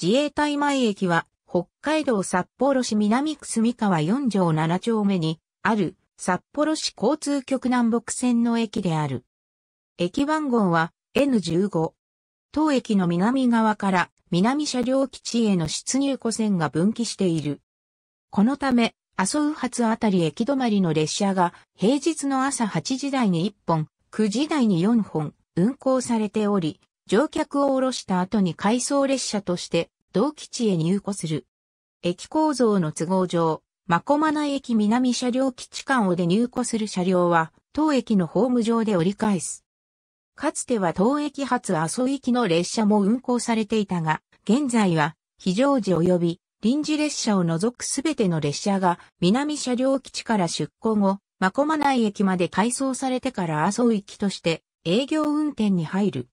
自衛隊前駅は、北海道札幌市南区住川4条7丁目に、ある、札幌市交通局南北線の駅である。駅番号は N15。当駅の南側から南車両基地への出入湖線が分岐している。このため、麻生発あたり駅止まりの列車が平日の朝8時台に1本、9時台に4本運行されており、乗客を降ろした後に回送列車として同基地へ入庫する。駅構造の都合上、マコマナ駅南車両基地間をで入庫する車両は、当駅のホーム上で折り返す。かつては当駅発阿蘇行きの列車も運行されていたが、現在は非常時及び臨時列車を除くすべての列車が南車両基地から出港後、マコマナ駅まで改装されてから阿蘇行きとして営業運転に入る。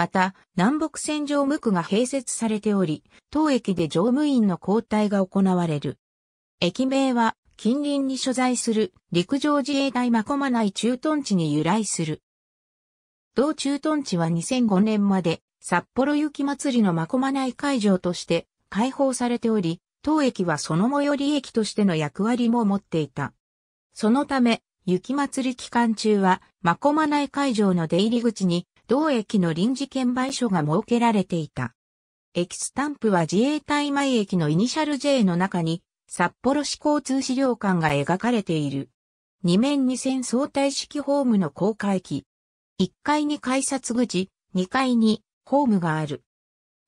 また、南北線乗務区が併設されており、当駅で乗務員の交代が行われる。駅名は、近隣に所在する陸上自衛隊マコマ内駐屯地に由来する。同駐屯地は2005年まで札幌雪まつりのマコマ内会場として開放されており、当駅はその最寄り駅としての役割も持っていた。そのため、雪まつり期間中は、マコマ内会場の出入り口に、同駅の臨時券売所が設けられていた。駅スタンプは自衛隊前駅のイニシャル J の中に、札幌市交通資料館が描かれている。二面二線相対式ホームの高架駅。一階に改札口、二階にホームがある。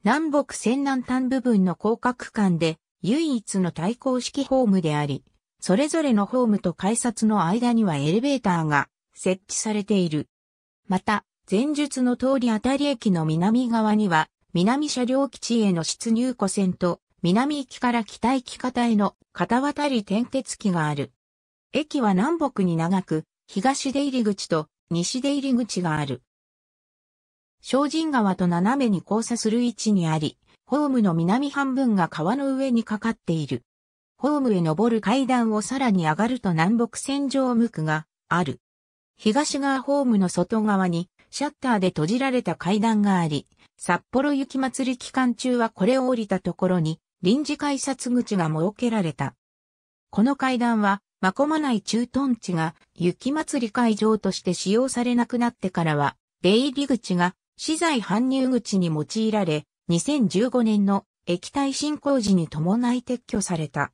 南北線南端部分の高架区間で唯一の対抗式ホームであり、それぞれのホームと改札の間にはエレベーターが設置されている。また、前述の通り当たり駅の南側には、南車両基地への出入庫線と、南行きから北行き方への片渡り転鉄機がある。駅は南北に長く、東出入り口と西出入り口がある。小人川と斜めに交差する位置にあり、ホームの南半分が川の上にかかっている。ホームへ登る階段をさらに上がると南北線上向くがある。東側ホームの外側にシャッターで閉じられた階段があり、札幌雪祭り期間中はこれを降りたところに、臨時改札口が設けられた。この階段は、まこまない駐屯地が雪祭り会場として使用されなくなってからは、出入り口が資材搬入口に用いられ、2015年の液体振興時に伴い撤去された。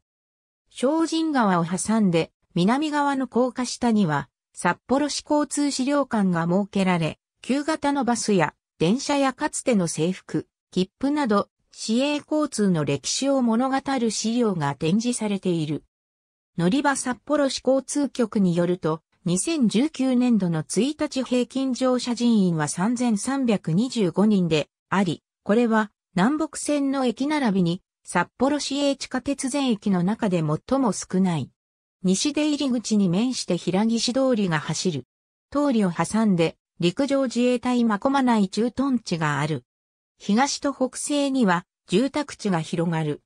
精人川を挟んで南側の高架下には札幌市交通資料館が設けられ、旧型のバスや電車やかつての制服、切符など、市営交通の歴史を物語る資料が展示されている。乗り場札幌市交通局によると、2019年度の1日平均乗車人員は3325人であり、これは南北線の駅並びに札幌市営地下鉄全駅の中で最も少ない。西出入り口に面して平岸通りが走る。通りを挟んで陸上自衛隊真駒内駐屯地がある。東と北西には住宅地が広がる。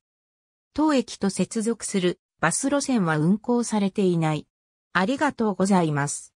当駅と接続するバス路線は運行されていない。ありがとうございます。